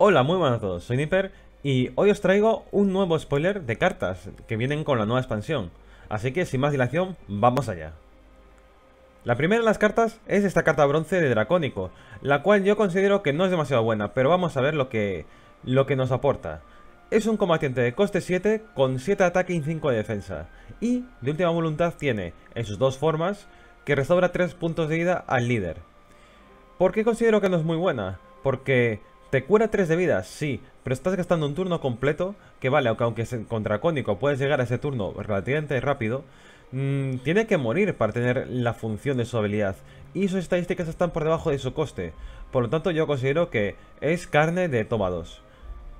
Hola, muy buenas a todos, soy Nipper y hoy os traigo un nuevo spoiler de cartas que vienen con la nueva expansión. Así que sin más dilación, vamos allá. La primera de las cartas es esta carta bronce de Dracónico, la cual yo considero que no es demasiado buena, pero vamos a ver lo que, lo que nos aporta. Es un combatiente de coste 7 con 7 ataque y 5 de defensa, y de última voluntad tiene, en sus dos formas, que restaura 3 puntos de vida al líder. ¿Por qué considero que no es muy buena? Porque ¿Te cura 3 de vida? Sí, pero estás gastando un turno completo que vale, aunque, aunque es contracónico puedes llegar a ese turno relativamente rápido, mm, tiene que morir para tener la función de su habilidad y sus estadísticas están por debajo de su coste, por lo tanto yo considero que es carne de toma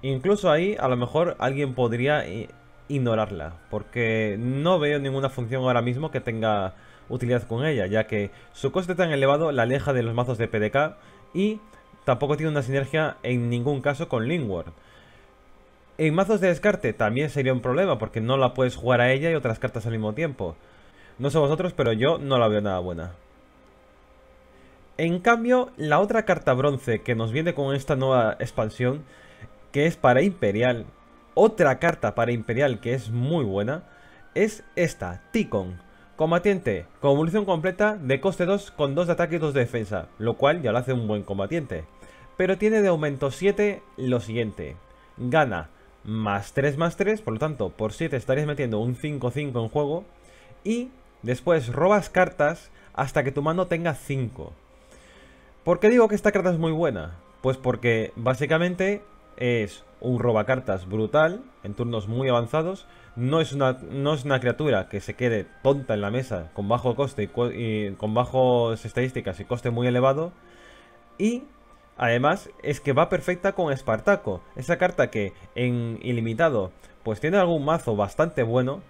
Incluso ahí a lo mejor alguien podría ignorarla, porque no veo ninguna función ahora mismo que tenga utilidad con ella, ya que su coste tan elevado la aleja de los mazos de PDK y tampoco tiene una sinergia en ningún caso con Lingward. En mazos de descarte también sería un problema porque no la puedes jugar a ella y otras cartas al mismo tiempo. No sé vosotros, pero yo no la veo nada buena. En cambio, la otra carta bronce que nos viene con esta nueva expansión, que es para Imperial, otra carta para Imperial que es muy buena, es esta, Ticon. Combatiente, con evolución completa de coste 2 con 2 de ataque y 2 de defensa, lo cual ya lo hace un buen combatiente pero tiene de aumento 7 lo siguiente. Gana más 3 más 3, por lo tanto, por 7 estarías metiendo un 5-5 en juego. Y después robas cartas hasta que tu mano tenga 5. ¿Por qué digo que esta carta es muy buena? Pues porque básicamente es un robacartas brutal en turnos muy avanzados. No es, una, no es una criatura que se quede tonta en la mesa con bajo coste con bajas estadísticas y coste muy elevado. Y Además, es que va perfecta con Espartaco, esa carta que en ilimitado pues tiene algún mazo bastante bueno,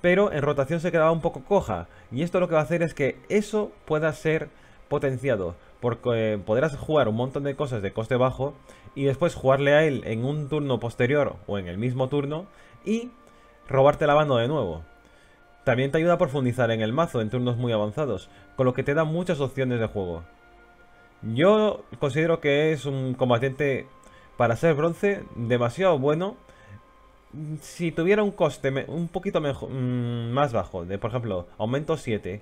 pero en rotación se quedaba un poco coja. Y esto lo que va a hacer es que eso pueda ser potenciado, porque eh, podrás jugar un montón de cosas de coste bajo y después jugarle a él en un turno posterior o en el mismo turno y robarte la mano de nuevo. También te ayuda a profundizar en el mazo en turnos muy avanzados, con lo que te da muchas opciones de juego. Yo considero que es un combatiente para ser bronce demasiado bueno. Si tuviera un coste un poquito mm, más bajo, de por ejemplo aumento 7,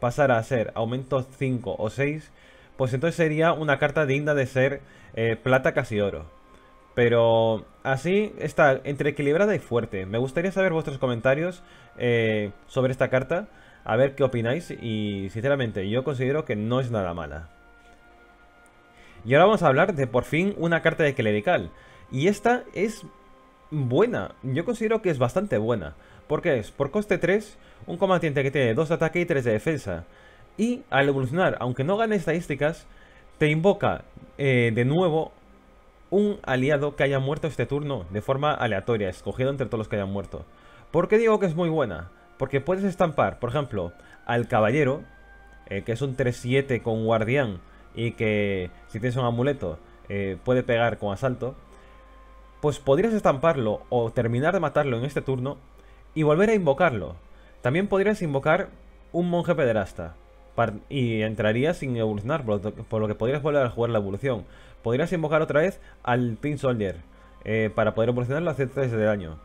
Pasara a ser aumento 5 o 6, pues entonces sería una carta digna de ser eh, plata casi oro. Pero así está entre equilibrada y fuerte. Me gustaría saber vuestros comentarios eh, sobre esta carta, a ver qué opináis y sinceramente yo considero que no es nada mala. Y ahora vamos a hablar de por fin una carta de clerical. Y esta es buena, yo considero que es bastante buena. Porque es, por coste 3, un combatiente que tiene 2 de ataque y 3 de defensa. Y al evolucionar, aunque no gane estadísticas, te invoca eh, de nuevo un aliado que haya muerto este turno de forma aleatoria, escogido entre todos los que hayan muerto. ¿Por qué digo que es muy buena? Porque puedes estampar, por ejemplo, al caballero, eh, que es un 3-7 con guardián, y que si tienes un amuleto eh, puede pegar con asalto, pues podrías estamparlo o terminar de matarlo en este turno y volver a invocarlo. También podrías invocar un monje pederasta y entrarías sin evolucionar, por lo que podrías volver a jugar la evolución. Podrías invocar otra vez al Pin Soldier eh, para poder evolucionarlo a 3 de daño.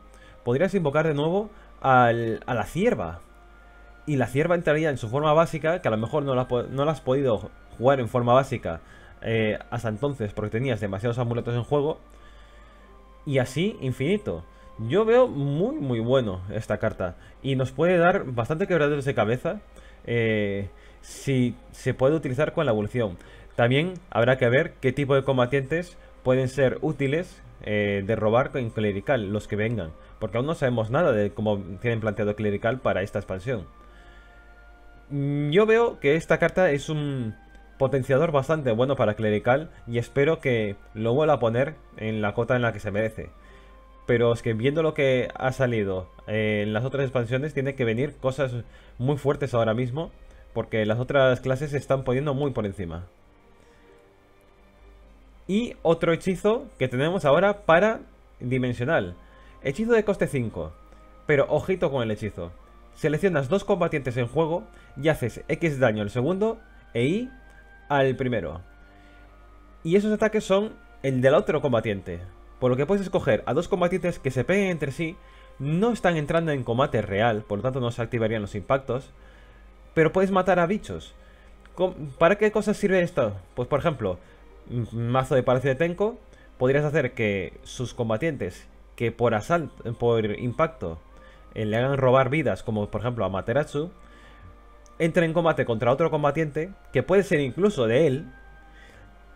Podrías invocar de nuevo al, a la cierva y la cierva entraría en su forma básica, que a lo mejor no la, no has podido jugar en forma básica eh, hasta entonces porque tenías demasiados amuletos en juego. Y así, infinito. Yo veo muy, muy bueno esta carta. Y nos puede dar bastante quebraderos de cabeza eh, si se puede utilizar con la evolución. También habrá que ver qué tipo de combatientes pueden ser útiles eh, de robar con clerical, los que vengan. Porque aún no sabemos nada de cómo tienen planteado clerical para esta expansión. Mm, yo veo que esta carta es un potenciador bastante bueno para Clerical y espero que lo vuelva a poner en la cota en la que se merece. Pero es que viendo lo que ha salido eh, en las otras expansiones tiene que venir cosas muy fuertes ahora mismo porque las otras clases se están poniendo muy por encima. Y otro hechizo que tenemos ahora para Dimensional. Hechizo de coste 5. Pero ojito con el hechizo. Seleccionas dos combatientes en juego y haces X daño al segundo e Y al primero. Y esos ataques son el del otro combatiente. Por lo que puedes escoger a dos combatientes que se peguen entre sí, no están entrando en combate real, por lo tanto no se activarían los impactos, pero puedes matar a bichos. ¿Para qué cosas sirve esto? Pues por ejemplo, mazo de Palacio de Tenko, podrías hacer que sus combatientes que por asalto, por impacto eh, le hagan robar vidas, como por ejemplo a Materatsu, entra en combate contra otro combatiente, que puede ser incluso de él,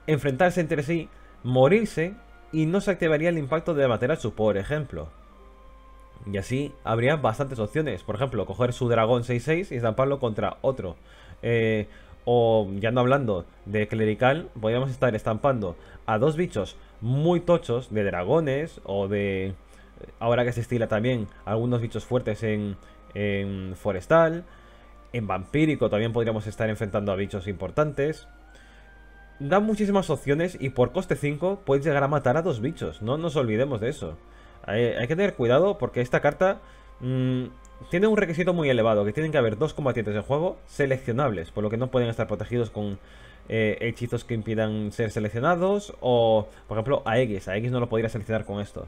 enfrentarse entre sí, morirse y no se activaría el impacto de Materatsu, por ejemplo. Y así habría bastantes opciones. Por ejemplo, coger su dragón 6-6 y estamparlo contra otro. Eh, o ya no hablando de clerical, podríamos estar estampando a dos bichos muy tochos de dragones o de ahora que se estila también algunos bichos fuertes en, forestal, en vampírico también podríamos estar enfrentando a bichos importantes. Da muchísimas opciones y por coste 5 puedes llegar a matar a dos bichos, no nos olvidemos de eso. Hay, que tener cuidado porque esta carta mm, tiene un requisito muy elevado, que tienen que haber dos combatientes en juego seleccionables, por lo que no pueden estar protegidos con eh, hechizos que impidan ser seleccionados o, por ejemplo, a X. A X no lo podría seleccionar con esto.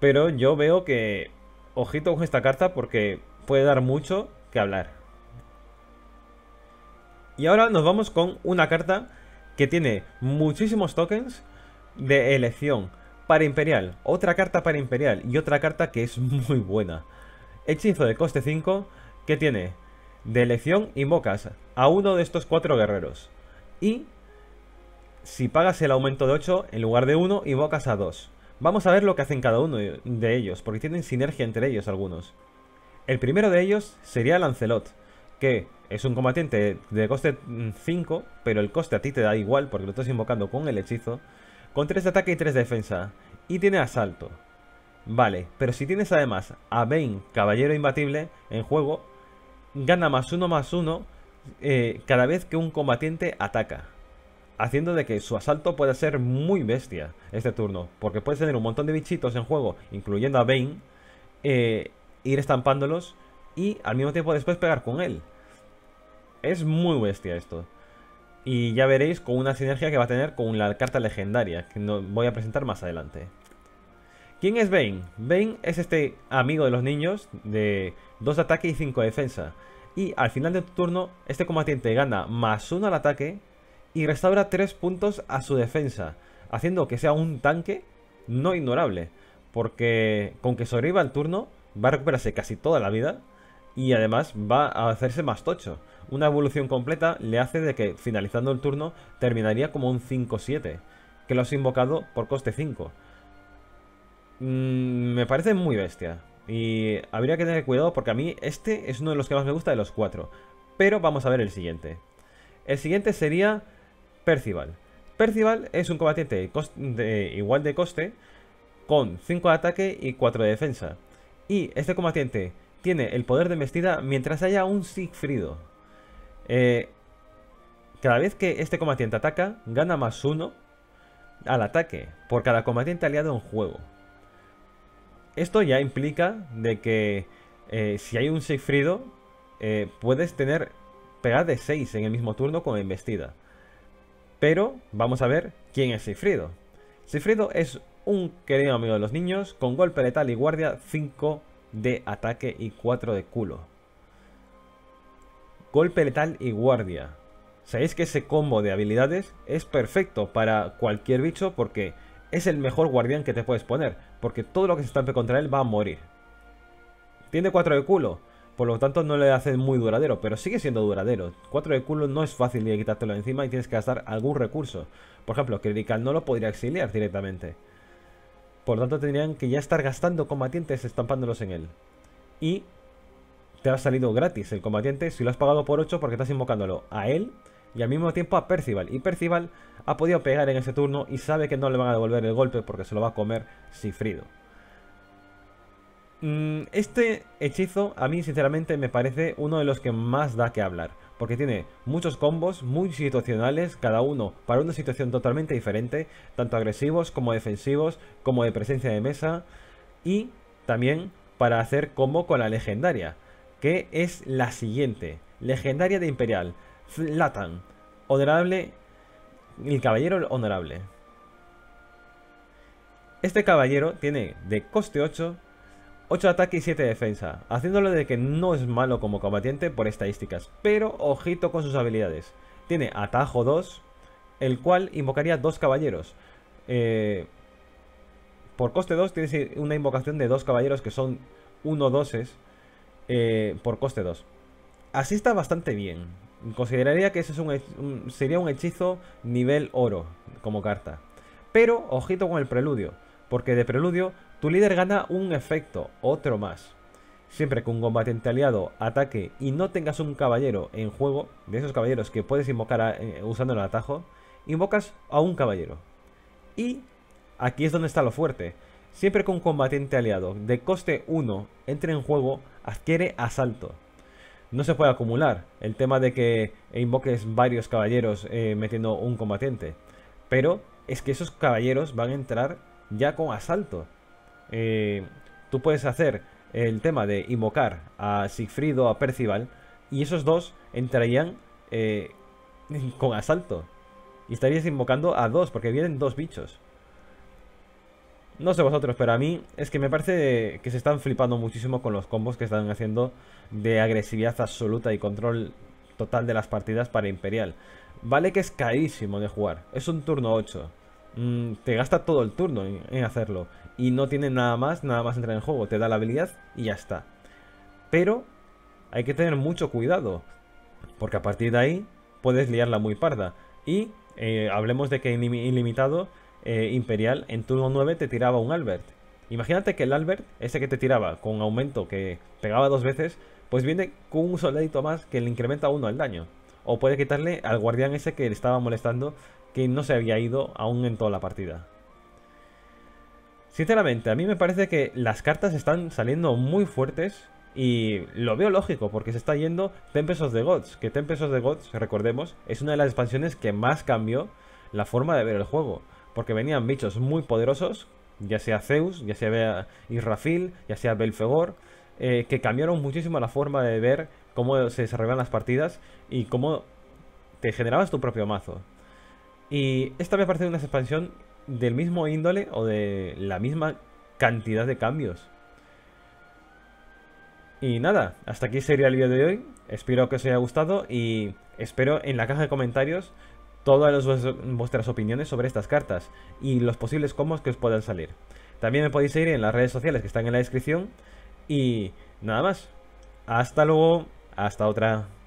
Pero yo veo que ojito con esta carta porque puede dar mucho que hablar. Y ahora nos vamos con una carta que tiene muchísimos tokens de elección. Para Imperial, otra carta para Imperial y otra carta que es muy buena. Hechizo de coste 5 que tiene de elección invocas a uno de estos cuatro guerreros. Y si pagas el aumento de 8, en lugar de 1, invocas a 2. Vamos a ver lo que hacen cada uno de ellos, porque tienen sinergia entre ellos algunos. El primero de ellos sería Lancelot, que es un combatiente de coste 5, pero el coste a ti te da igual porque lo estás invocando con el hechizo, con 3 de ataque y 3 de defensa, y tiene asalto. Vale, pero si tienes además a Bane, caballero imbatible, en juego, gana más 1 más 1 eh, cada vez que un combatiente ataca haciendo de que su asalto pueda ser muy bestia este turno, porque puedes tener un montón de bichitos en juego, incluyendo a Bane, eh, ir estampándolos y al mismo tiempo después pegar con él. Es muy bestia esto. Y ya veréis con una sinergia que va a tener con la carta legendaria, que no voy a presentar más adelante. ¿Quién es Bane? Bane es este amigo de los niños de 2 de ataque y 5 de defensa. Y al final de tu turno, este combatiente gana más 1 al ataque y restaura 3 puntos a su defensa, haciendo que sea un tanque no ignorable, porque con que sobreviva el turno va a recuperarse casi toda la vida y además va a hacerse más tocho. Una evolución completa le hace de que finalizando el turno terminaría como un 5-7, que lo has invocado por coste 5. Mm, me parece muy bestia. Y habría que tener cuidado porque a mí este es uno de los que más me gusta de los 4. Pero vamos a ver el siguiente. El siguiente sería Percival. Percival es un combatiente de igual de coste con 5 de ataque y 4 de defensa. Y este combatiente tiene el poder de embestida mientras haya un Siegfriedo. Eh, cada vez que este combatiente ataca, gana más 1 al ataque por cada combatiente aliado en juego. Esto ya implica de que eh, si hay un Siegfriedo, eh, puedes tener pegar de 6 en el mismo turno con embestida. Pero vamos a ver quién es Sifrido. Sifrido es un querido amigo de los niños, con golpe letal y guardia, 5 de ataque y 4 de culo. Golpe letal y guardia. Sabéis que ese combo de habilidades es perfecto para cualquier bicho porque es el mejor guardián que te puedes poner, porque todo lo que se estampe contra él va a morir. Tiene 4 de culo, por lo tanto no le hace muy duradero, pero sigue siendo duradero. Cuatro de culo no es fácil de quitártelo encima y tienes que gastar algún recurso. Por ejemplo, Critical no lo podría exiliar directamente. Por lo tanto tendrían que ya estar gastando combatientes estampándolos en él. Y te ha salido gratis el combatiente si lo has pagado por 8 porque estás invocándolo a él y al mismo tiempo a Percival. Y Percival ha podido pegar en ese turno y sabe que no le van a devolver el golpe porque se lo va a comer Sifrido. Mm, este hechizo a mí sinceramente me parece uno de los que más da que hablar, porque tiene muchos combos muy situacionales, cada uno para una situación totalmente diferente, tanto agresivos como defensivos, como de presencia de mesa, y también para hacer combo con la legendaria, que es la siguiente, legendaria de Imperial, Flatan, honorable, el caballero honorable. Este caballero tiene de coste 8 8 ataque y 7 defensa, haciéndolo de que no es malo como combatiente por estadísticas, pero ojito con sus habilidades. Tiene atajo 2, el cual invocaría dos caballeros. Eh, por coste 2 tienes una invocación de dos caballeros que son 1 2 eh, por coste 2. Así está bastante bien. Consideraría que ese es un, sería un hechizo nivel oro como carta. Pero ojito con el preludio porque de preludio tu líder gana un efecto, otro más. Siempre que un combatiente aliado ataque y no tengas un caballero en juego, de esos caballeros que puedes invocar eh, usando el atajo, invocas a un caballero. Y aquí es donde está lo fuerte. Siempre que un combatiente aliado de coste 1 entre en juego, adquiere asalto. No se puede acumular el tema de que invoques varios caballeros eh, metiendo un combatiente. Pero es que esos caballeros van a entrar ya con asalto. Eh, tú puedes hacer el tema de invocar a Sigfrido o a Percival y esos dos entrarían eh, con asalto. Y estarías invocando a dos, porque vienen dos bichos. No sé vosotros, pero a mí es que me parece que se están flipando muchísimo con los combos que están haciendo de agresividad absoluta y control total de las partidas para Imperial. Vale que es carísimo de jugar, es un turno 8, Mm, te gasta todo el turno en, hacerlo. Y no tiene nada más, nada más entrar en el juego. Te da la habilidad y ya está. Pero hay que tener mucho cuidado. Porque a partir de ahí puedes liarla muy parda. Y eh, hablemos de que ilimitado eh, Imperial en turno 9 te tiraba un Albert. Imagínate que el Albert, ese que te tiraba con aumento que pegaba dos veces, pues viene con un soldadito más que le incrementa uno al daño. O puede quitarle al guardián ese que le estaba molestando que no se había ido aún en toda la partida. Sinceramente, a mí me parece que las cartas están saliendo muy fuertes y lo veo lógico porque se está yendo Tempest pesos de Gods, que Tempest pesos de Gods, recordemos, es una de las expansiones que más cambió la forma de ver el juego, porque venían bichos muy poderosos, ya sea Zeus, ya sea Israfil, ya sea Belfegor, eh, que cambiaron muchísimo la forma de ver cómo se desarrollaban las partidas y cómo te generabas tu propio mazo. Y esta me parece una expansión del mismo índole o de la misma cantidad de cambios. Y nada, hasta aquí sería el vídeo de hoy. Espero que os haya gustado y espero en la caja de comentarios todas vuestras opiniones sobre estas cartas y los posibles combos que os puedan salir. También me podéis seguir en las redes sociales que están en la descripción. Y nada más. Hasta luego. Hasta otra.